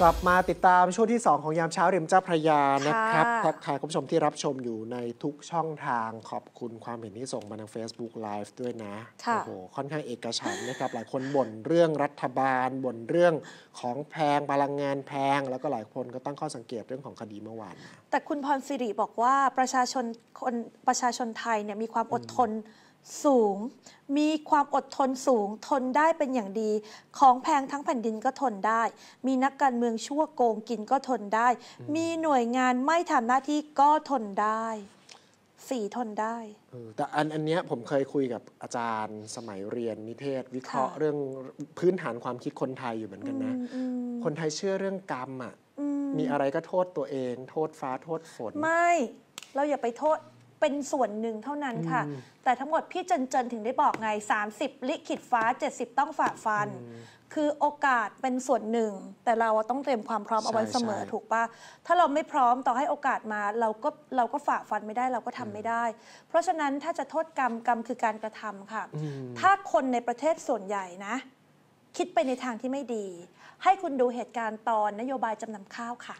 กลับมาติดตามช่วงที่ 2 ของยามเช้าเรียมเจ้าพระยานะครับทักทายคุณผู้ชมที่รับชมอยู่ในทุกช่องทาง ขอบคุณความเห็นที่ส่งมาทาง Facebook Live ด้วยนะโอ้โหค่อนข้างเอกฉันนะครับ หลายคนบ่นเรื่องรัฐบาล บ่นเรื่องของแพงพลังงานแพง แล้วก็หลายคนก็ตั้งข้อสังเกตเรื่องของคดีเมื่อวาน แต่คุณพรสิริบอกว่าประชาชนคนประชาชนไทยเนี่ยมีความอดทนสูง มีความอดทนสูง ทนได้เป็นอย่างดี ของแพงทั้งแผ่นดินก็ทนได้ มีนักการเมืองชั่วโกงกินก็ทนได้ มีหน่วยงานไม่ทำหน้าที่ก็ทนได้ สีทนได้ แต่อันอันเนี้ยผมเคยคุยกับอาจารย์สมัยเรียนนิเทศ วิเคราะห์เรื่องพื้นฐานความคิดคนไทยอยู่เหมือนกันนะ คนไทยเชื่อเรื่องกรรมอ่ะมีอะไรก็โทษตัวเอง โทษฟ้าโทษฝน ไม่ เราอย่าไปโทษเป็นส่วนหนึ่งเท่านั้นค่ะ แต่ทั้งหมดพี่เจนเจนถึงได้บอกไง 30 ลิขิตฟ้า 70 ต้องฝ่าฟัน คือโอกาสเป็นส่วนหนึ่ง แต่เราต้องเตรียมความพร้อม เอาไว้เสมอถูกปะถ้าเราไม่พร้อมต่อให้โอกาสมา เราก็เราก็ฝ่าฟันไม่ได้เราก็ทำไม่ได้ เพราะฉะนั้นถ้าจะโทษกรรมกรรมคือการกระทำค่ะ ถ้าคนในประเทศส่วนใหญ่นะ คิดไปในทางที่ไม่ดี ให้คุณดูเหตุการณ์ตอนนโยบายจำนำข้าวค่ะ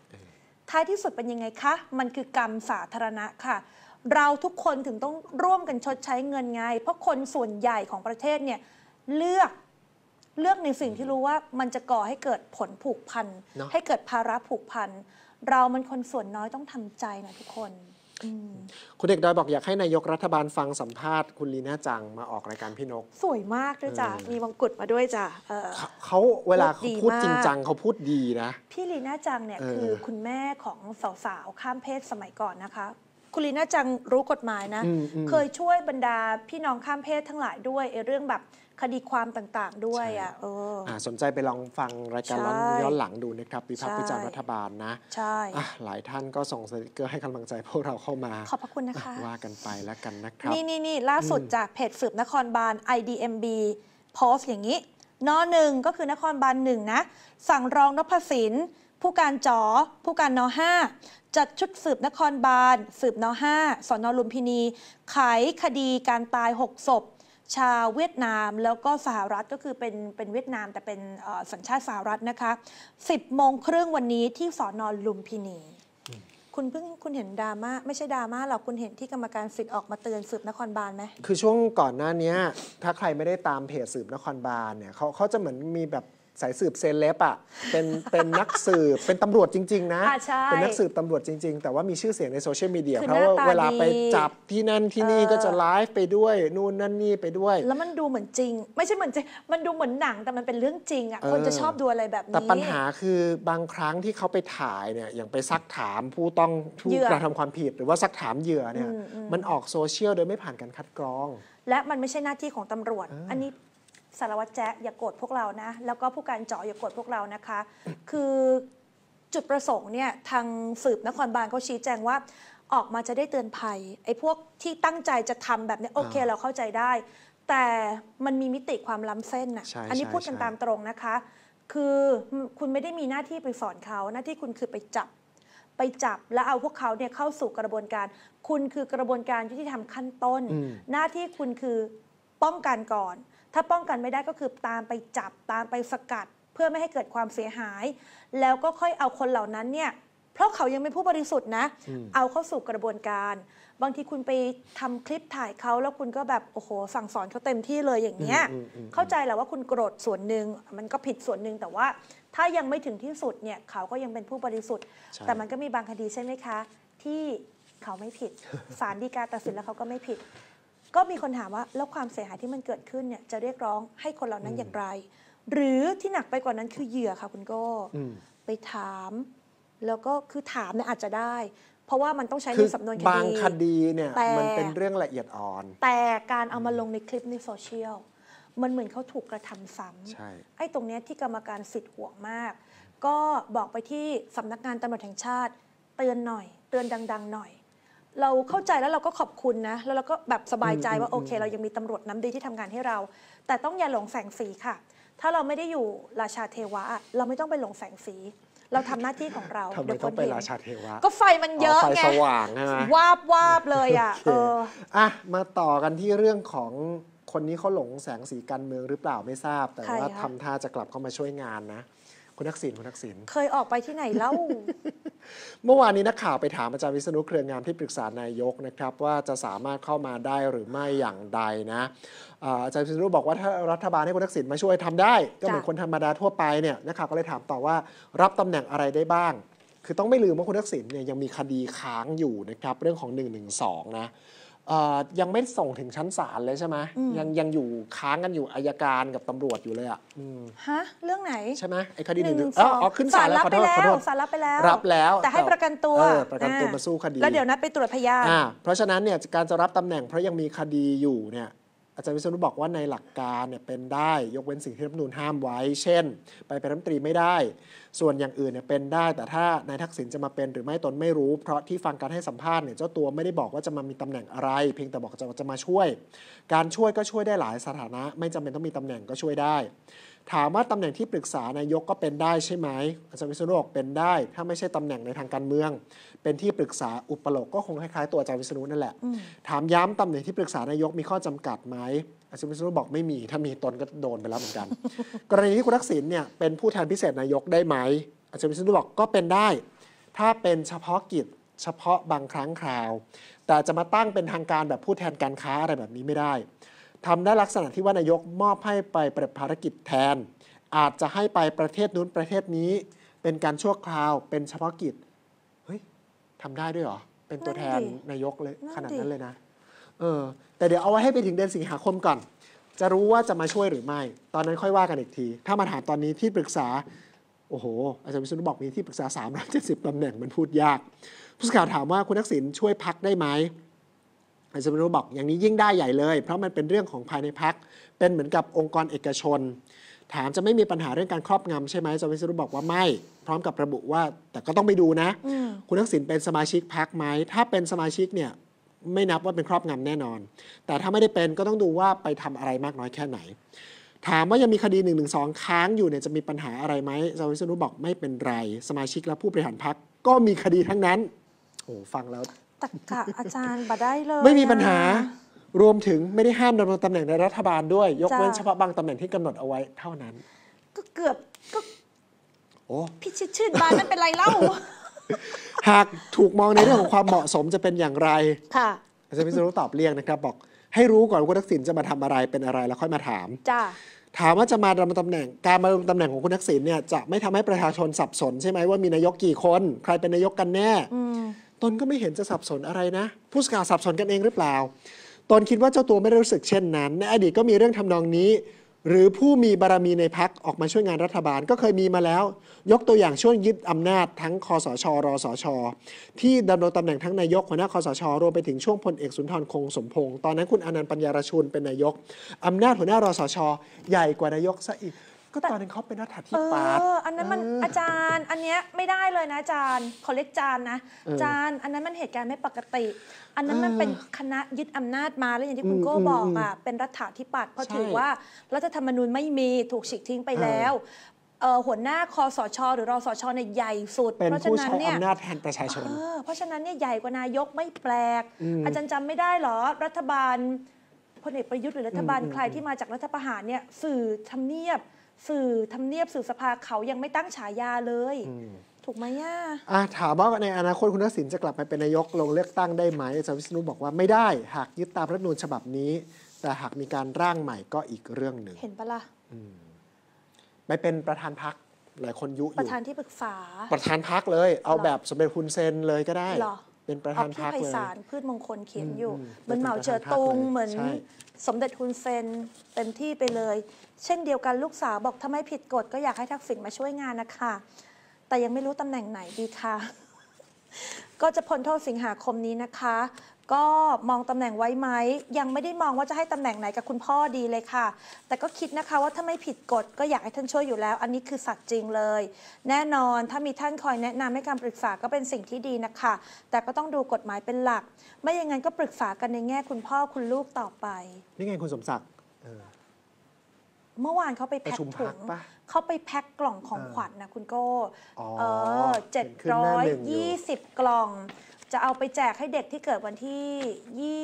ท้ายที่สุดเป็นยังไงคะ มันคือกรรมสาธารณะค่ะเราทุกคนถึงต้องร่วมกันชดใช้เงินไง เพราะคนส่วนใหญ่ของประเทศเนี่ยเลือกเลือกในสิ่งที่รู้ว่ามันจะก่อให้เกิดผลผูกพันให้เกิดภาระผูกพันเรามันคนส่วนน้อยต้องทำใจนะทุกคน คุณเด็กดอยบอกอยากให้นายกรัฐบาลฟังสัมภาษณ์คุณลีน่าจังมาออกรายการพี่นก สวยมากด้วยจ้ะมีมงกุฎมาด้วยจ้ะเเขาเวลาเขาพูดจริงจังเขาพูดดีนะพี่ลีน่าจังเนี่ยคือคุณแม่ของสาวๆข้ามเพศสมัยก่อนนะคะคุณลีน่าจังรู้กฎหมายนะ เคยช่วยบรรดาพี่น้องข้ามเพศทั้งหลายด้วยเรื่องแบบคดีความต่างๆด้วยอ่ะเออสนใจไปลองฟังรายการย้อนหลังดูนะครับวิพากษ์วิจารณ์รัฐบาลนะใช่หลายท่านก็ส่งสติกเกอร์ให้กำลังใจพวกเราเข้ามา ขอบพระคุณนะคะ ว่ากันไปแล้วกันนะครับ นี่นี่นี่ล่าสุดจากเพจสืบนครบาล IDMB โพสอย่างนี้นอหนึ่งก็คือนครบาลหนึ่งนะสั่งรองนพศิน ผู้การจอผู้การนอห้าจัดชุดสืบนครบาลสืบน5สอนอลุมพินี ไขคดีการตาย 6ศพชาวเวียดนามแล้วก็สหรัฐ ก็คือเป็นเป็นเวียดนามแต่เป็นสัญชาติสหรัฐนะคะ 10โมงครึ่งวันนี้ที่สอนอลุมพินี คุณเพิ่งคุณเห็นดราม่าไม่ใช่ดราม่าหรอกคุณเห็นที่กรรมการสิทธิ์ออกมาเตือนสืบนครบาลไหม คือช่วงก่อนหน้านี้ถ้าใครไม่ได้ตามเพจสืบนครบาลเนี่ยเขาเขาจะเหมือนมีแบบสายสืบเซเลบอ่ะเป็นเป็นนักสืบเป็นตำรวจจริงๆนะะเป็นนักสืบตำรวจจริงๆ แต่ว่ามีชื่อเสียงในโซเชียลมีเดียเพราะว่าเวลาไปจับที่นั่นที่นี่ก็จะไลฟ์ไปด้วย นู่นนั่นนี่ไปด้วย แล้วมันดูเหมือนจริง ไม่ใช่เหมือนจริงมันดูเหมือนหนังแต่มันเป็นเรื่องจริงอ่ะคนจะชอบดูอะไรแบบนี้แต่ปัญหาคือบางครั้งที่เขาไปถ่ายเนี่ยอย่างไปซักถามผู้ต้องผู้กระทำความผิดหรือว่าซักถามเหยื่อเนี่ย มันออกโซเชียลโดยไม่ผ่านการคัดกรอง และมันไม่ใช่หน้าที่ของตำรวจอันนี้สารวัตรแจ๊คอย่ากโกรธพวกเรานะ แล้วก็ผู้การเจาะอย่ากโกรธพวกเรานะคะ คือจุดประสงค์ เนี่ย ทางสืบนครบาลเขาชี้แจงว่าออกมาจะได้เตือนภัยไอ้พวกที่ตั้งใจจะทำแบบนี้โอเคเราเข้าใจได้ แต่มันมีมิติความล้ำเส้นนะอันนี้พูดกันตามตรงนะคะ คือคุณไม่ได้มีหน้าที่ไปสอนเขาหน้าที่คุณคือไปจับไปจับ แล้วเอาพวกเขาเนี่ยเข้าสู่กระบวนการ คุณคือกระบวนการยุติธรรมขั้นต้น หน้าที่คุณคือป้องกันก่อนถ้าป้องกันไม่ได้ก็คือตามไปจับตามไปสกัด เพื่อไม่ให้เกิดความเสียหาย แล้วก็ค่อยเอาคนเหล่านั้นเนี่ยเพราะเขายังเป็นผู้บริสุทธิ์นะเอาเข้าสู่กระบวนการ บางทีคุณไปทำคลิปถ่ายเขา แล้วคุณก็แบบโอ้โหสั่งสอนเขาเต็มที่เลยอย่างเงี้ยเข้าใจแหละว่าคุณโกรธส่วนหนึ่งมันก็ผิดส่วนหนึ่งแต่ว่าถ้ายังไม่ถึงที่สุดเนี่ยเขาก็ยังเป็นผู้บริสุทธิ์ แต่มันก็มีบางคดีใช่ไหมคะ ที่เขาไม่ผิดศาลฎีกาตัดสินแล้วเขาก็ไม่ผิดก็มีคนถามว่าแล้วความเสียหายที่มันเกิดขึ้นเนี่ยจะเรียกร้องให้คนเหล่านั้นอย่างไร หรือที่หนักไปกว่านั้นคือเหยื่อค่ะคุณโก้ไปถาม แล้วก็คือถามเนี่ยอาจจะได้ เพราะว่ามันต้องใช้ในสำนวนคดี บางคดีเนี่ย มันเป็นเรื่องละเอียดอ่อน แต่การเอามาลงในคลิปในโซเชียลมันเหมือนเขาถูกกระทำซ้ำไอ้ตรงเนี้ยที่กรรมการสิทธิ์ห่วงมาก ก็บอกไปที่สำนักงานตำรวจแห่งชาติ เตือนหน่อย เตือนดังๆหน่อยเราเข้าใจแล้วเราก็ขอบคุณนะแล้วเราก็แบบสบายใจว่าโอเค เรายังมีตำรวจน้ำดีที่ทำงานให้เรา แต่ต้องอย่าหลงแสงสีค่ะ ถ้าเราไม่ได้อยู่ราชาเทวะ เราไม่ต้องไปหลงแสงสี เราทำหน้าที่ของเราทำไมเดี๋ยวคต้อนงไปเห็นราชาเทวะ ก็ไฟมันเยอะไงไงสว่างใช่ไหมวาบวาบเลยอ่ะอเอออ่ะ มาต่อกันที่เรื่องของคนนี้เขาหลงแสงสีการเมืองหรือเปล่าไม่ทราบ แต่ว่าทำท่าจะกลับเข้ามาช่วยงานนะคุณทักษิณคุณทักษิณเคยออกไปที่ไหนเล่าเมื่อวานนี้นักข่าวไปถามอาจารย์วิษณุเครืองามที่ปรึกษานายกนะครับ ว่าจะสามารถเข้ามาได้หรือไม่อย่างใดนะอาจารย์วิษณุบอกว่าถ้ารัฐบาลให้คุณทักษิณมาช่วยทำได้ก็เหมือนคนธรรมดาทั่วไปเนี่ยนักข่าวก็เลยถามต่อว่ารับตำแหน่งอะไรได้บ้าง คือต้องไม่ลืมว่าคุณทักษิณเนี่ยยังมีคดีค้างอยู่นะครับ เรื่องของ1นึนะยังไม่ส่งถึงชั้นศาลเลยใช่ไหมยังยังอยู่ค้างกันอยู่อายการกับตำรวจอยู่เลยอ่ะฮะเรื่องไหนใช่ไหมไอ้คดีหนึ่งอ๋อขึ้นศาลแล้วขอโทษศาลรับไปแล้วรับแล้ว แต่ให้ประกันตัวประกันตัวมาสู้คดีแล้วเดี๋ยวนัดไปตรวจพยานเพราะฉะนั้นเนี่ยการจะรับตำแหน่งเพราะยังมีคดีอยู่เนี่ยอาจารย์วิศนุบอกว่าในหลักการเนี่ยเป็นได้ยกเว้นสิ่งที่รัฐมนูลห้ามไว้ เช่น ไปเป็นรัฐมนตรีไม่ได้ ส่วนอย่างอื่นเนี่ยเป็นได้ แต่ถ้านายทักษิณจะมาเป็น หรือไม่ตนไม่รู้เพราะที่ฟังการให้สัมภาษณ์เนี่ยเจ้าตัวไม่ได้บอกว่าจะมามีตำแหน่งอะไร เพียงแต่บอกจะจะมาช่วย การช่วยก็ช่วยได้หลาย สถานะไม่จำเป็นต้องมีตำแหน่งก็ช่วยได้ถามว่าตำแหน่งที่ปรึกษานายกก็เป็นได้ใช่ไหม อาจารย์วิศนุบอกเป็นได้ ถ้าไม่ใช่ตำแหน่งในทางการเมือง เป็นที่ปรึกษาอุปโลกก็คงคล้ายๆตัวอาจารย์วิศนุนั่นแหละ ถามย้ำตำแหน่งที่ปรึกษานายกมีข้อจำกัดไหม อาจารย์วิศนุบอกไม่มีถ้ามีตนก็โดนไปแล้วเหมือนกัน กรณีที่คุณทักษิณเนี่ยเป็นผู้แทนพิเศษนายกได้ไหม อาจารย์วิศนุบอกก็เป็นได้ ถ้าเป็นเฉพาะกิจเฉพาะบางครั้งคราว แต่จะมาตั้งเป็นทางการแบบผู้แทนการค้าอะไรแบบนี้ไม่ได้ทำได้ลักษณะที่ว่า นายกมอบให้ไปปฏิภารกิจแทน อาจจะให้ไปประเทศนู้นประเทศนี้ เป็นการชั่วคราวเป็นเฉพาะกิจเฮ้ยทำได้ด้วยเหรอ เป็นตัวแทนนายกเลยขนาดนั้นเลยนะ เออ แต่เดี๋ยวเอาไว้ให้ไปถึงเดือนสิงหาคมก่อน จะรู้ว่าจะมาช่วยหรือไม่ตอนนั้นค่อยว่ากันอีกที ถ้ามาถามตอนนี้ที่ปรึกษาโอ้โหอาจารย์วิศนุบอกมีที่ปรึกษา 370ตำแหน่งมันพูดยากผู้สื่อข่าวถามว่าคุณทักษิณช่วยพักได้ไหมอาจารย์นุบอกอย่างนี้ยิ่งได้ใหญ่เลย เพราะมันเป็นเรื่องของภายในพัก เป็นเหมือนกับองค์กรเอกชน ถามจะไม่มีปัญหาเรื่องการครอบงำใช่ไหมอาจารย์วิศรุบอกว่าไม่ พร้อมกับระบุว่า แต่ก็ต้องไปดูนะ คุณทักษิณเป็นสมาชิกพักไหมถ้าเป็นสมาชิกเนี่ย ไม่นับว่าเป็นครอบงำแน่นอน แต่ถ้าไม่ได้เป็นก็ต้องดูว่าไปทำอะไรมากน้อยแค่ไหน ถามว่ายังมีคดี1นึค้างอยู่เนี่ยจะมีปัญหาอะไรไหมอาจารย์วิศรุบอกไม่เป็นไร สมาชิกและผู้บริหารพักก็มีคดีทั้งนั้นโอ้ฟังแล้วตักกะอาจารย์บ่ได้เลยไม่มีปัญหา รวมถึงไม่ได้ห้ามดำรงตำแหน่งในรัฐบาลด้วย ยกเว้นเฉพาะบางตำแหน่งที่กำหนดเอาไว้เท่านั้น ก็เกือบก็โอ้พิชิตชื่นบานนั่นเป็นไรเล่า หากถูกมองในเรื่องของความเหมาะสมจะเป็นอย่างไรค่ะอาจารย์พิศนุตอบเลี่ยงนะครับบอก ให้รู้ก่อนว่าทักษิณจะมาทำอะไรเป็นอะไรแล้วค่อยมาถามจ้าถามว่าจะมาดำรงตำแหน่ง การมาดำรงตำแหน่งของคุณทักษิณเนี่ยจะไม่ทำให้ประชาชนสับสนใช่ไหมว่ามีนายกกี่คนใครเป็นนายกกันแน่อืตนก็ไม่เห็นจะสับสนอะไรนะ ผู้สื่อาสับสนกันเองหรือเปล่า ตนคิดว่าเจ้าตัวไม่รู้สึกเช่นนั้น ในอดีตก็มีเรื่องทำนองนี้ หรือผู้มีบารรมีในพักออกมาช่วยงานรัฐบาลก็เคยมีมาแล้ว ยกตัวอย่างช่วงยึดอำนาจทั้งคอสชรอสชที่ดำรงตำแหน่งทั้งนายกหัวหน้าคอสชรวมไปถึงช่วงพลเอกสุนทรคงสมพงศ์ตอนนั้นคุณอนันต์ปัญญารชุนเป็นนายก อำนาจหัวหน้ารอสช ใหญ่กว่านายกซะอีกก็ตอนนั้นเขาเป็นนักแถบที่ปาร์ตอันนั้นมันอาจารย์อันเนี้ยไม่ได้เลยนะอาจารย์ ขอเรียกจานนะจานอันนั้นมันเหตุการณ์ไม่ปกติ อันนั้นมันเป็นคณะยึดอำนาจมาแล้วอย่างที่คุณโก้บอกอ่ะเป็นรัฐาธิปัตย์เพราะถือว่ารัฐธรรมนูญไม่มีถูกฉีกทิ้งไปแล้วหัวหน้าคอสชหรือรอสชในใหญ่สุด เพราะฉะนั้นเนี่ยอำนาจแทนประชาชนเพราะฉะนั้นเนี่ยใหญ่กว่านายกไม่แปลก อาจารย์จำไม่ได้หรอรัฐบาลพลเอกประยุทธ์หรือรัฐบาลใครที่มาจากรัฐประหารเนี่ยสื่อทำเนียบสื่อทำเนียบสื่อสภาเขายังไม่ตั้งฉายาเลยถูกไหมย่าอ่ะ ถามว่าในอนาคตคุณทักษิณจะกลับมาเป็นนายกลงเลือกตั้งได้ไหมอาจารย์วิษณุบอกว่าไม่ได้หากยึดตามรัฐรนูลฉบับนี้ แต่หากมีการร่างใหม่ก็อีกเรื่องหนึ่ง เห็นปะละ่ะไปเป็นประธานพักหลายคนยุ่ยประธานที่ปรึกษาประธานพักเลย เอาแบบสมเด็จคุณเซนเลยก็ได้เป็นประธานพักเลยพี่ไพศาลพืชมงคลเขียนอยู่ เหมือนเหมาเจ๋อตงเหมือนสมเด็จคุณเซนเต็มที่ไปเลยเช่นเดียวกันลูกสาวบอกถ้าไม่ผิดกฎก็อยากให้ทักษิณมาช่วยงานนะคะแต่ยังไม่รู้ตำแหน่งไหนดีค่ะ ก็จะพ้นโทษสิงหาคมนี้นะคะ ก็มองตำแหน่งไว้ไหมยังไม่ได้มองว่าจะให้ตำแหน่งไหนกับคุณพ่อดีเลยค่ะ แต่ก็คิดนะคะว่าถ้าไม่ผิดกฎก็อยากให้ท่านช่วยอยู่แล้ว อันนี้คือสัตว์จริงเลย แน่นอนถ้ามีท่านคอยแนะนำให้การปรึกษาก็เป็นสิ่งที่ดีนะคะ แต่ก็ต้องดูกฎหมายเป็นหลัก ไม่อย่างนั้นก็ปรึกษากันในแง่คุณพ่อคุณลูกต่อไปนี่ไงคุณสมศักดิ์เมื่อวานเขาไปแพ็คถุงเขาไปแพ็คกล่องของขวัญนนะคุณโก้เออเจ็ดร้อยยี่สิบกล่อง จะเอาไปแจกให้เด็กที่เกิดวันที่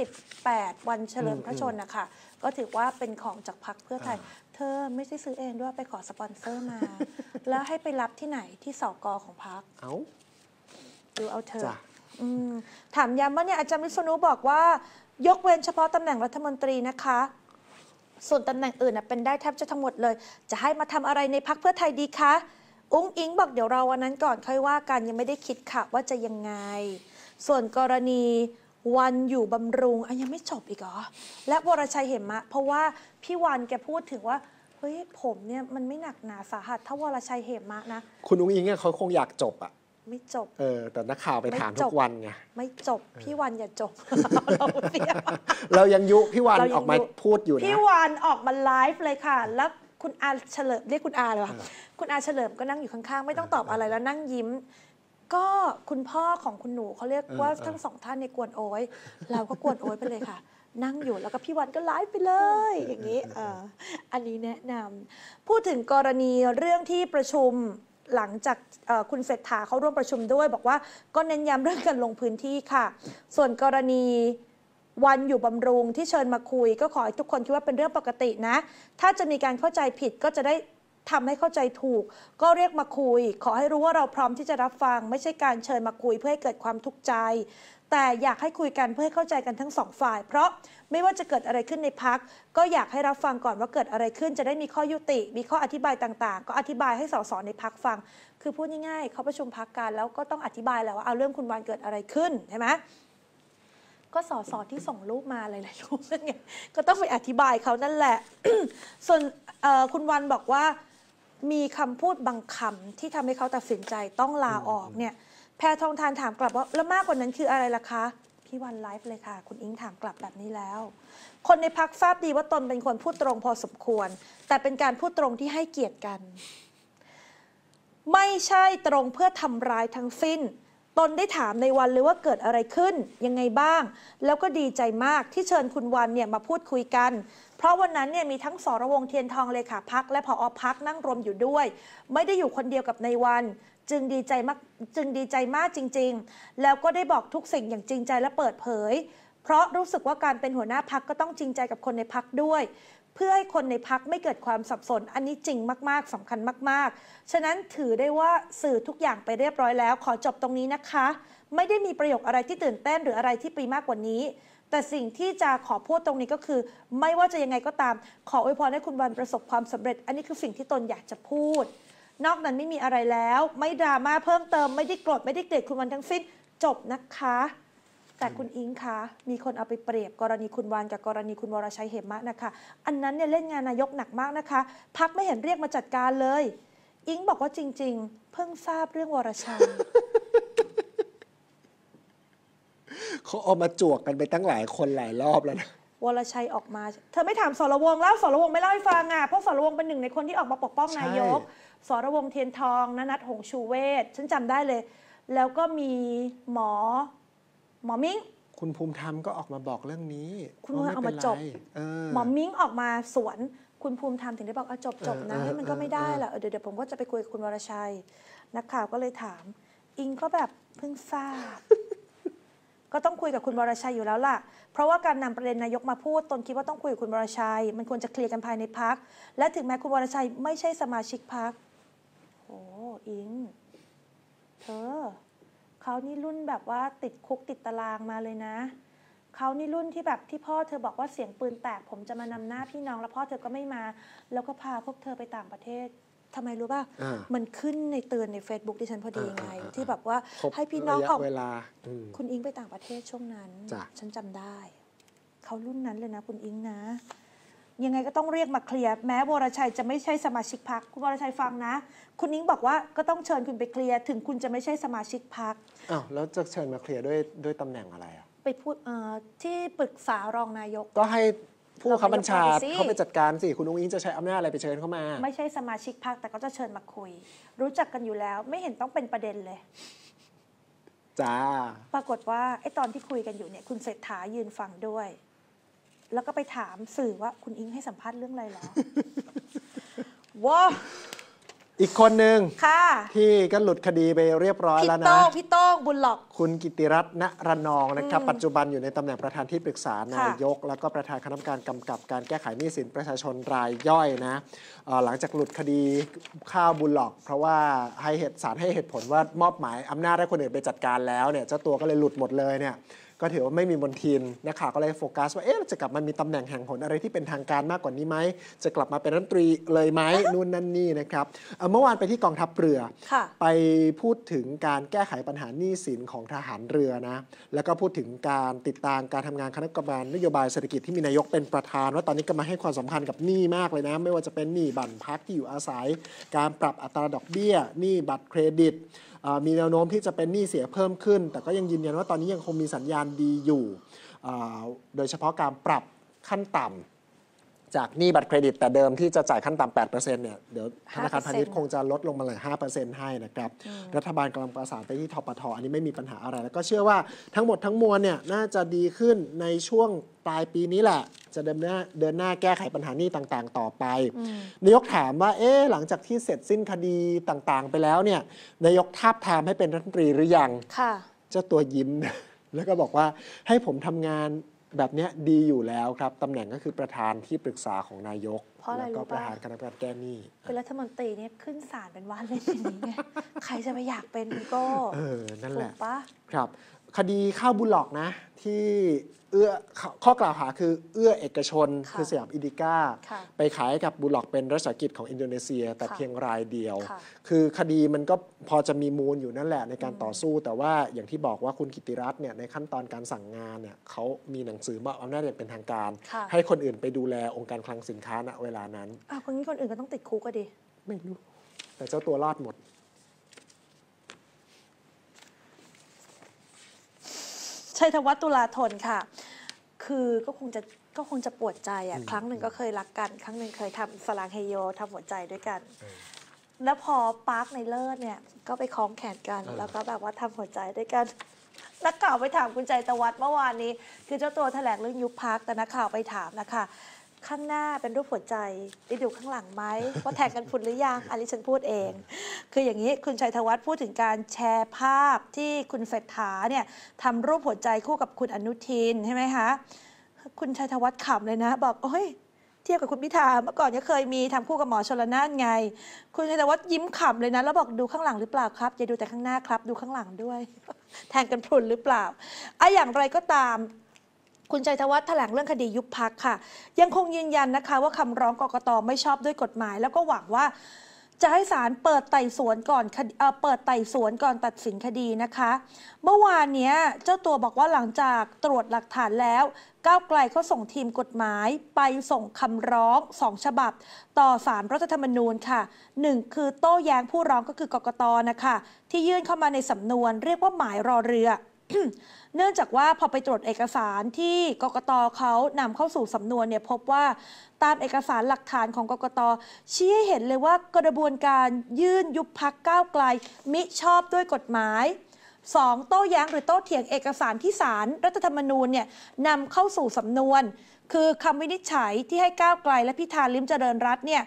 28 วันเฉลิมพระชนนะคะก็ถือว่าเป็นของจากพักเพื่อไทย เธอไม่ได้ซื้อเองด้วย ไปขอสปอนเซอร์มา แล้วให้ไปรับที่ไหนที่สกอของพักเอาดูเอาเธอถามย้ำว่าเนี่ยอาจารย์วิษณุบอกว่า ยกเว้นเฉพาะตำแหน่งรัฐมนตรีนะคะส่วนตำแหน่งอื่นเป็นได้แทบจะทั้งหมดเลย จะให้มาทำอะไรในพักเพื่อไทยดีคะ อุ้งอิงบอกเดี๋ยวเราวันนั้นก่อนค่อยว่ากันยังไม่ได้คิดค่ะ ว่าจะยังไง ส่วนกรณีวันอยู่บำรุงอันยังไม่จบอีกเหรอ และวรชัยเห็นมะ เพราะว่าพี่วันแกพูดถึงว่า เฮ้ยผมเนี่ย มันไม่หนักหนา สาหัสถ้าวรชัยเหมะนะ คุณอุ้งอิงเนี่ยเขาคงอยากจบอะไม่จบ เออ แต่นักข่าวไปถามทุกวันไง ไม่จบ พี่วันอย่าจบ เราเยังยุพี่วันออกมาพูดอยู่นะ พี่วันออกมาไลฟ์เลยค่ะ แล้วคุณอาเฉลิมเรียกคุณอาเลยวะ คุณอาเฉลิมก็นั่งอยู่ข้างๆ ไม่ต้องตอบอะไรแล้วนั่งยิ้ม ก็คุณพ่อของคุณหนูเขาเรียกว่าทั้งสองท่านในกวนโอ้ยเราก็กวนโอ้ยไปเลยค่ะ นั่งอยู่แล้วก็พี่วันก็ไลฟ์ไปเลย อย่างนี้อันนี้แนะนำพูดถึงกรณีเรื่องที่ประชุมหลังจากคุณเศรษฐาเขาร่วมประชุมด้วย บอกว่าก็เน้นย้ำเรื่องการลงพื้นที่ค่ะ ส่วนกรณีวันอยู่บำรุงที่เชิญมาคุย ก็ขอให้ทุกคนคิดว่าเป็นเรื่องปกตินะ ถ้าจะมีการเข้าใจผิดก็จะได้ทำให้เข้าใจถูก ก็เรียกมาคุย ขอให้รู้ว่าเราพร้อมที่จะรับฟัง ไม่ใช่การเชิญมาคุยเพื่อให้เกิดความทุกข์ใจแต่อยากให้คุยกันเพื่อให้เข้าใจกันทั้งสองฝ่ายเพราะไม่ว่าจะเกิดอะไรขึ้นในพักก็อยากให้รับฟังก่อนว่าเกิดอะไรขึ้น จะได้มีข้อยุติ มีข้ออธิบายต่างๆ ก็อธิบายให้สสในพักฟัง คือพูดง่ายๆเขาประชุมพักกันแล้วก็ต้องอธิบายแล้วว่าเอาเรื่องคุณวานเกิดอะไรขึ้นใช่ไหมก็สอสอที่ส่งรูปมาหลายๆรูปนั่นไงก็ต้องไปอธิบายเขานั่นแหละส่วนคุณวันบอกว่ามีคำพูดบางคาที่ทำให้เขาตัดสินใจต้องลาออกเนี่ยแพรทองทานถามกลับว่า แล้วมากกว่านั้นคืออะไรล่ะคะ พี่วันไลฟ์เลยค่ะ คุณอิงถามกลับแบบนี้แล้ว คนในพักทราบดีว่าตนเป็นคนพูดตรงพอสมควร แต่เป็นการพูดตรงที่ให้เกียรติกัน ไม่ใช่ตรงเพื่อทำร้ายทั้งสิ้น ตนได้ถามในวันเลยว่าเกิดอะไรขึ้น ยังไงบ้าง แล้วก็ดีใจมากที่เชิญคุณวันเนี่ยมาพูดคุยกันเพราะวันนั้นเนี่ยมีทั้งสรวงเทียนทองเลขาพักและผออพักนั่งรวมอยู่ด้วย ไม่ได้อยู่คนเดียวกับในวันจึงดีใจมากจึงดีใจมากจริง ๆ แล้วก็ได้บอกทุกสิ่งอย่างจริงใจและเปิดเผย เพราะรู้สึกว่าการเป็นหัวหน้าพักก็ต้องจริงใจกับคนในพักด้วย เพื่อให้คนในพักไม่เกิดความสับสน อันนี้จริงมากๆสำคัญมาก ๆ ฉะนั้นถือได้ว่าสื่อทุกอย่างไปเรียบร้อยแล้ว ขอจบตรงนี้นะคะ ไม่ได้มีประโยคอะไรที่ตื่นเต้นหรืออะไรที่ปีมากกว่านี้ แต่สิ่งที่จะขอพูดตรงนี้ก็คือ ไม่ว่าจะยังไงก็ตาม ขออวยพรให้คุณวันประสบความสำเร็จ อันนี้คือสิ่งที่ตนอยากจะพูดนอกนั้นไม่มีอะไรแล้วไม่ดราม่าเพิ่มเติมไม่ได้โกรธไม่ได้เกลียดคุณ วันทั้งสิ้นจบนะคะแต่คุณอิงคะมีคนเอาไปเปรียบกรณีคุณวานกับกรณีคุณวรชัยเหมะนะคะ อันนั้นเนี่ยเล่นงานนายกหนักมากนะคะพักไม่เห็นเรียกมาจัดการเลย อิงบอกว่าจริง ๆ เพิ่งทราบเรื่องวรชัยเขาเอามาจวกกันไปตั้งหลายคนหลายรอบแล้วนะวรชัยออกมาเธอไม่ถามสรวงแล้วสรวงไม่เล่าให้ฟังอ่ะเพราะสรวงเป็นหนึ่งในคนที่ออกมาปกป้องนายกสรวงเทียนทองนนัทหงชูเวศฉันจำได้เลย แล้วก็มีหมอหมอมิ้งคุณภูมิธรรมก็ออกมาบอกเรื่องนี้คุณว่เอามาจบหมอมิ้งออกมาสวนคุณภูมิธรรมถึงได้บอกเอาจบจบนะมันก็ไม่ได้แหละเดี๋ยวเดี๋ยวผม ก็จะไปคุยกับคุณวรชัยนักข่าวก็เลยถามอิงก็แบบเพิ่งทราบก็ต้องคุยกับคุณวรชัยอยู่แล้วล่ะเพราะว่าการนำประเด็นนายกมาพูดตนคิดว่าต้องคุยกับคุณวรชัย มันควรจะเคลียร์กันภายในพักและถึงแม้คุณวรชัยไม่ใช่สมาชิกพักโอ้อิง เธอเขานี่รุ่นแบบว่าติดคุกติดตารางมาเลยนะเขานี่รุ่นที่แบบที่พ่อเธอบอกว่าเสียงปืนแตกผมจะมานำหน้าพี่น้อง แล้วพ่อเธอก็ไม่มา แล้วก็พาพวกเธอไปต่างประเทศทำไมรู้ป่ะมันขึ้นในเตือนใน Facebook ดิฉันพอดีไง ที่แบบว่าให้พี่น้องออกเวลา คุณอิงไปต่างประเทศช่วงนั้น ฉันจำได้เขารุ่นนั้นเลยนะ คุณอิงนะยังไงก็ต้องเรียกมาเคลียร์แม้วรชัยจะไม่ใช่สมาชิกพักคุณวรชัยฟังนะ คุณนิ้งบอกว่าก็ต้องเชิญคุณไปเคลียร์ถึงคุณจะไม่ใช่สมาชิกพักอ้าวแล้วจะเชิญมาเคลียร์ด้วยด้วยตำแหน่งอะไรอ่ะไปพูดเอ่อที่ปรึกษารองนายก ก็ให้ผู้ขัคับบัญชาเขาไปจัดการสิคุณอุ้งอิงจะใช้อำนาจอะไรไปเชิญเข้ามา ไม่ใช่สมาชิกพักแต่ก็จะเชิญมาคุย รู้จักกันอยู่แล้ว ไม่เห็นต้องเป็นประเด็นเลยจ้าปรากฏว่าไอ้ตอนที่คุยกันอยู่เนี่ยคุณเศรษฐายืนฟังด้วยแล้วก็ไปถามสื่อว่าคุณอิงให้สัมภาษณ์เรื่องอะไรเหรอว้าอีกคนหนึ่งค่ะที่ก็หลุดคดีไปเรียบร้อยแล้วนะพี่โต้งพี่โต้งบุญหลอกคุณกิติรัตน์ระนองนะครับ ปัจจุบันอยู่ในตำแหน่งประธานที่ปรึกษานายก แล้วก็ประธานคณะกรรมการกำกับการแก้ไขหนี้สินประชาชนรายย่อยนะ หลังจากหลุดคดีข้าวบุญหลอก เพราะว่าให้เหตุสารให้เหตุผลว่ามอบหมาย อำนาจให้คนอื่นไปจัดการแล้วเนี่ยเจ้าตัวก็เลยหลุดหมดเลยเนี่ยก็ถือว่าไม่มีบนทีนนะคะก็เลยโฟกัสว่าเอ๊ะจะกลับมามีตำแหน่งแห่งหนอะไรที่เป็นทางการมากกว่านี้ไหมจะกลับมาเป็นรัฐมนตรีเลยไหมนู่นนั่นนี่นะครับเมื่อวานไปที่กองทัพเรือไปพูดถึงการแก้ไขปัญหาหนี้สินของทหารเรือนะ แล้วก็พูดถึงการติดตามการทำงานคณะกรรมการนโยบายเศรษฐกิจที่มีนายกเป็นประธานว่าตอนนี้ก็มาให้ความสำคัญกับหนี้มากเลยนะ ไม่ว่าจะเป็นหนี้บัตรพักที่อยู่อาศัย การปรับอัตราดอกเบี้ยหนี้บัตรเครดิตมีแนวโน้มที่จะเป็นหนี้เสียเพิ่มขึ้น แต่ก็ยังยืนยันว่าตอนนี้ยังคงมีสัญญาณดีอยู่ โดยเฉพาะการปรับขั้นต่ำจากหนี้บัตรเครดิตแต่เดิมที่จะจ่ายขั้นต่ำ 8%เนี่ยเดี๋ยว ธนาคารพาณิชย์คงจะลดลงมาเหลือ 5%ให้นะครับ รัฐบาลกำลังประสานไปที่ทปทอันนี้ไม่มีปัญหาอะไร แล้วก็เชื่อว่าทั้งหมดทั้งมวลเนี่ยน่าจะดีขึ้นในช่วงปลายปีนี้แหละ จะเดินหน้าเดินหน้าแก้ไขปัญหานี้ต่างๆ ต่อไป นายกถามว่าเอ๊ะหลังจากที่เสร็จสิ้นคดีต่างๆไปแล้วเนี่ยนายกทาบทามให้เป็นรัฐมนตรีหรือยังค่ะเจ้าตัวยิ้มแล้วก็บอกว่าให้ผมทำงานแบบเนี้ยดีอยู่แล้วครับ ตำแหน่งก็คือประธานที่ปรึกษาของนายก แล้วก็ประธานคณะกรรมการแก้หนี้เป็นรัฐมนตรีเนี่ยขึ้นศาลเป็นวันเลยทีนี้ไงใครจะไปอยากเป็นก็เออนั่นแหละ ครับ คดีข้าวบุลลอกนะที่เอื้อข้อกล่าวหาคือเอื้อเอกชนคือสยามอินดิก้า ไปขายกับบุลล็อกเป็นรัฐสกิจของอินโดนีเซีย แต่เพียงรายเดียว คือคดีมันก็พอจะมีมูลอยู่นั่นแหละในการต่อสู้ แต่ว่าอย่างที่บอกว่าคุณกิติรัตน์เนี่ยในขั้นตอนการสั่งงานเนี่ยเขามีหนังสือมอบอำนาจอย่างเป็นทางการ ให้คนอื่นไปดูแลองค์การคลังสินค้าณเวลานั้นอ่าคนนี้คนอื่นก็ต้องติดคุกก็ดีไม่รู้แต่เจ้าตัวรอดหมดชัยธวัฒน์ตุลาธนค่ะคือก็คงจะก็คงจะปวดใจอ่ะครั้งหนึ่งก็เคยรักกัน ครั้งหนึ่งเคยทำสลางเฮโยทำหัวใจด้วยกัน แล้วพอปาร์คในเลิศเนี่ยก็ไปคล้องแขนกัน แล้วก็แบบว่าทำหัวใจด้วยกันนักข่าวไปถามคุณใจตะวัดเมื่อวานนี้ คือเจ้าตัวแถลงเรื่องยุบพักแต่นักข่าวไปถามนะคะข้างหน้าเป็นรูปหัวใจไ้ดูข้างหลังไหมว่าแท็กกันฝุ่นหรือยังอันนี้ฉันพูดเอง คืออย่างนี้คุณชัยธวัฒน์พูดถึงการแชร์ภาพ ที่คุณเศรษฐาเนี่ยทำรูปหัวใจคู่กับคุณอนุทิน ใช่ไหมคะคุณชัยธวัฒน์ขำเลยนะ บอกโอ้ย เทียบกับคุณพิธาเมื่อก่อนังเคยมีทำคู่กับหมอชลนานไง คุณชัยธวัฒน์ยิ้มขำเลยนะแล้วบอกดูข้างหลังหรือเปล่าครับอย่าดูแต่ข้างหน้าครับดูข้างหลังด้วย แทงกันพุุนหรือเปล่าอะอย่างไรก็ตามคุณชัยธวัฒน์แถลงเรื่องคดียุบพักค่ะ ยังคงยืนยันนะคะ ว่าคำร้องกกตไม่ชอบด้วยกฎหมายแล้วก็หวังว่าจะให้ศาลเปิดไต่สวนก่อนเปิดไต่สวนก่อนตัดสินคดีนะคะ เมื่อวานนี้เจ้าตัวบอกว่าหลังจากตรวจหลักฐานแล้วก้าวไกลเขาส่งทีมกฎหมายไปส่งคำร้องสองฉบับ ต่อศาลรรัฐธรรมนูญค่ะหนึ่งคือโต้แย้งผู้ร้องก็คือกกตนะคะที่ยื่นเข้ามาในสำนวน เรียกว่าหมายรอเรือเนื่องจากว่าพอไปตรวจเอกสารที่กกตเขานำเข้าสู่สำนวนเนี่ยพบว่าตามเอกสารหลักฐานของกกตชี้ให้เห็นเลยว่ากระบวนการยื่นยุบพักก้าวไกล มิชอบด้วยกฎหมาย 2. โต้แย้งหรือโต้เถียงเอกสารที่สารรัฐธรรมนูญเนี่ยนำเข้าสู่สำนวน คือคำวินิจฉัยที่ให้ก้าวไกลและพิธาลิมเจริญรัตเนี่ย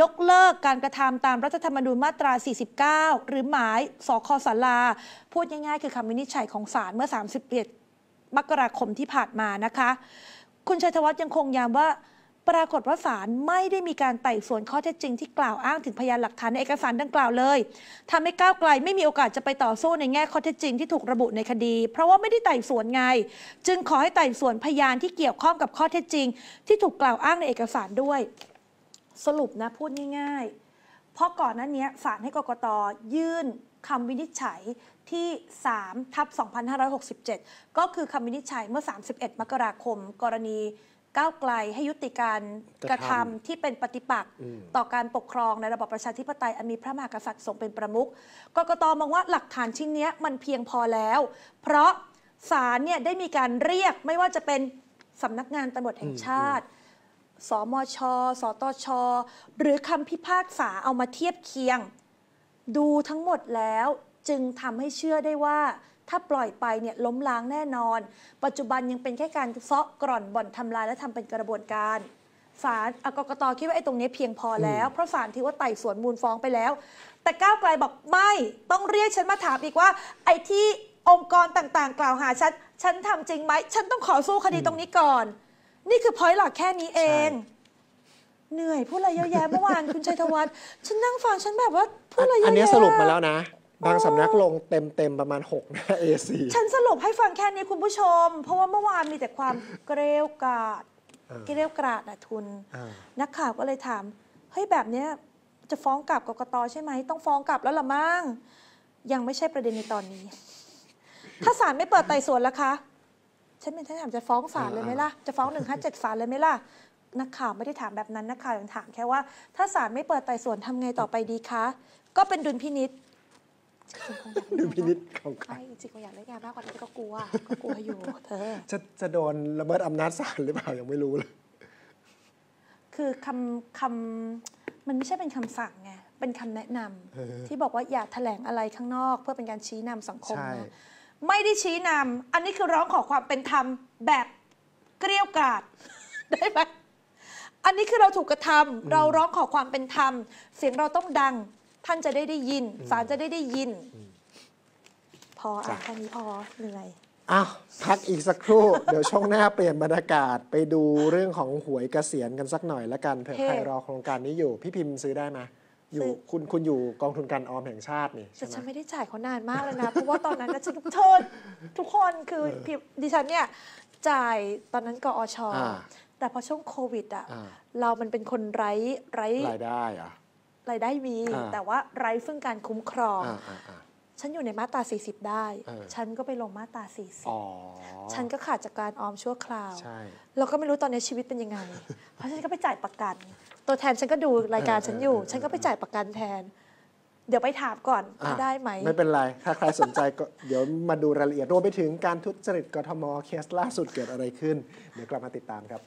ยกเลิกการกระทำตามรัฐธรรมนูญมาตรา 49 หรือหมายสคสลา พูดง่ายๆคือคำวินิจฉัยของศาลเมื่อ 31 มกราคมที่ผ่านมานะคะ คุณชัยธวัฒน์ยังคงย้ำว่า ปรากฏว่าศาลไม่ได้มีการไต่สวนข้อเท็จจริงที่กล่าวอ้างถึงพยานหลักฐานในเอกสารดังกล่าวเลยทำให้ก้าวไกลไม่มีโอกาสจะไปต่อสู้ในแง่ข้อเท็จจริงที่ถูกระบุในคดี เพราะว่าไม่ได้ไต่สวนไง จึงขอให้ไต่สวนพยานที่เกี่ยวข้องกับข้อเท็จจริงที่ถูกกล่าวอ้างในเอกสารด้วยสรุปนะ พูดง่ายๆ เพราะก่อนนั้นเนี้ศาลให้กกตยื่นคำวินิจฉัยที่ 3 ทับ2567 ก็คือคำวินิจฉัยเมื่อ 31 มกราคมกรณีก้าวไกลให้ยุติการกระทำที่เป็นปฏิปักษ์ต่อการปกครอง ในระบบประชาธิปไตยอันมีพระมหากษัตริย์ทรงเป็นประมุขกกตมองว่าหลักฐานชิ้นนี้มันเพียงพอแล้ว เพราะศาลเนี่ยได้มีการเรียกไม่ว่าจะเป็นสำนักงานตำรวจแห่งชาติสมช สตช หรือคำพิพากษาเอามาเทียบเคียง ดูทั้งหมดแล้วจึงทำให้เชื่อได้ว่าถ้าปล่อยไปเนี่ย ล้มล้างแน่นอน ปัจจุบันยังเป็นแค่การเซาะกร่อนบ่อนทำลายและทำเป็นกระบวนการศาลกกตคิดว่าไอ้ตรงนี้เพียงพอแล้ว เพราะศาลที่ว่าไต่สวนมูลฟ้องไปแล้ว แต่ก้าวไกลบอก ไม่ต้องเรียกฉันมาถามอีกว่าไอ้ที่องค์กรต่างๆกล่าวหา ฉันฉันทำจริงไหมฉันต้องขอสู้คดีตรงนี้ก่อนนี่คือพอยต์หลักแค่นี้เอง เหนื่อยพูดอะไรเยอะแยะเมื่อวานคุณชัยธวัฒน์ฉันนั่งฟังฉันแบบว่าพูดอะไรเยอะแยะอันนี้สรุปมาแล้วนะบางสำนักลงเต็มเต็มประมาณ6หน้า A4 ฉันสรุปให้ฟังแค่นี้คุณผู้ชม เพราะว่าเมื่อวานมีแต่ความเกลียวกาดเกลียวกราดนะทุน นักข่าวก็เลยถามเฮ้ยแบบเนี้ยจะฟ้องกลับกกตใช่ไหมต้องฟ้องกลับแล้วล่ะมั้งยังไม่ใช่ประเด็นในตอนนี้ถ้าศาลไม่เปิดไต่สวนล่ะคะฉันเป็นฉันถามจะฟ้องศาลเลยไหมล่ะ จะฟ้องหนึ่งห้าเจ็ดศาลเลยไหมล่ะนักข่าวไม่ได้ถามแบบนั้นนักข่าวยังถามแค่ว่า ถ้าศาลไม่เปิดไต่สวนทำไงต่อไปดีคะ ก็เป็นดุลพินิษดุลพินิษของใคร จริงๆอยากเล่นงานมากกว่านี้ก็กลัว ก็กลัวอยู่เธอจะจะโดนระเบิดอำนาจศาลหรือเปล่ายังไม่รู้เลย คือคำคำมันไม่ใช่เป็นคำสั่งไง เป็นคำแนะนำ ที่บอกว่าอย่าแถลงอะไรข้างนอกเพื่อเป็นการชี้นำสังคมนะไม่ได้ชี้นำ อันนี้คือร้องขอความเป็นธรรมแบบเกลี้ยกล่อมได้ไหม อันนี้คือเราถูกกระทำเราร้องขอความเป็นธรรม เสียงเราต้องดัง ท่านจะได้ได้ยิน ศาลจะได้ได้ยิน พออ่ะแค่นี้พอเหนื่อยอ้าวพักอีกสักครู่เดี๋ยวช่วงหน้าเปลี่ยนบรรยากาศไปดูเรื่องของหวยเกษียณกันสักหน่อยละกัน เผื่อใครรอโครงการนี้อยู่พี่พิมพ์ซื้อได้ไหมอยู่คุณคุณอยู่กองทุนการออมแห่งชาตินี่ใช่ไหมฉันไม่ได้จ่ายเขานานมากเลยนะ เพราะว่าตอนนั้นฉันเิอทุกคนคือดิฉันเนี่ย จ่ายตอนนั้นกอช แต่พอช่วงโควิดอ่ะเรามันเป็นคนไร้ ไร้รายได้อะรายได้มี แต่ว่าไร้ซึ่งการคุ้มครองฉันอยู่ในมาตรา40 ได้ ฉันก็ไปลงมาตรา40 ฉันก็ขาดจากการออมชั่วคราวเราก็ไม่รู้ตอนนี้ชีวิตเป็นยังไง เพราะฉันก็ไปจ่ายประกัน ตัวแทนฉันก็ดูรายการฉันอยู่ ฉันก็ไปจ่ายประกันแทน เดี๋ยวไปถามก่อนอได้ไหม ไม่เป็นไร ถ้าใครสนใจก็เดี๋ยวมาดูรายละเอียด รวมไปถึงการทุจริตกทมเคสล่าสุดเกิดอะไรขึ้น เดี๋ยวกลับมาติดตามครับ